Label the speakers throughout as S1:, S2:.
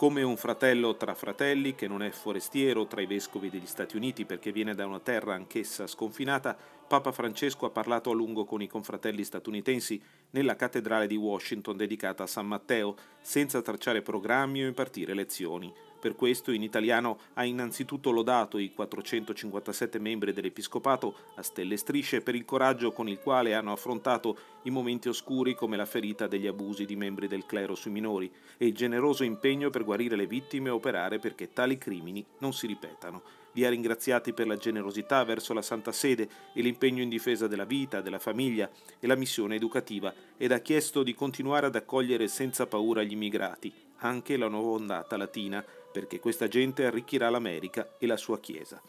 S1: come un fratello tra fratelli che non è forestiero tra i vescovi degli Stati Uniti perché viene da una terra anch'essa sconfinata, Papa Francesco ha parlato a lungo con i confratelli statunitensi nella cattedrale di Washington dedicata a San Matteo, senza tracciare programmi o impartire lezioni. Per questo in italiano ha innanzitutto lodato i 457 membri dell'Episcopato a stelle e strisce per il coraggio con il quale hanno affrontato i momenti oscuri come la ferita degli abusi di membri del clero sui minori e il generoso impegno per guarire le vittime e operare perché tali crimini non si ripetano. Li ha ringraziati per la generosità verso la Santa Sede e l'impegno in difesa della vita, della famiglia e la missione educativa ed ha chiesto di continuare ad accogliere senza paura gli immigrati, anche la nuova ondata latina, perché questa gente arricchirà l'America e la sua Chiesa.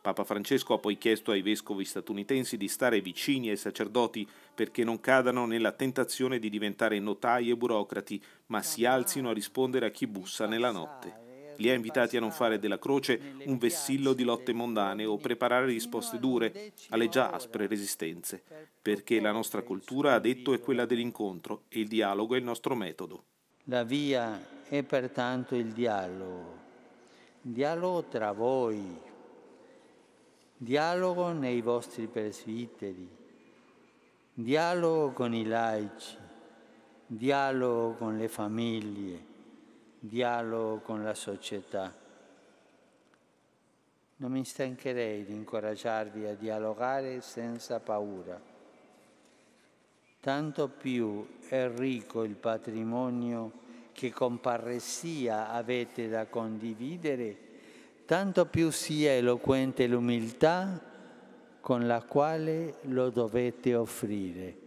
S1: Papa Francesco ha poi chiesto ai vescovi statunitensi di stare vicini ai sacerdoti perché non cadano nella tentazione di diventare notai e burocrati, ma si alzino a rispondere a chi bussa nella notte. Li ha invitati a non fare della croce un vessillo di lotte mondane o preparare risposte dure alle già aspre resistenze, perché la nostra cultura, ha detto, è quella dell'incontro e il dialogo è il nostro metodo. La via è pertanto
S2: il dialogo, dialogo tra voi, dialogo nei vostri presbiteri, dialogo con i laici, dialogo con le famiglie dialogo con la società. Non mi stancherei di incoraggiarvi a dialogare senza paura. Tanto più è ricco il patrimonio che con parresia avete da condividere, tanto più sia eloquente l'umiltà con la quale lo dovete offrire.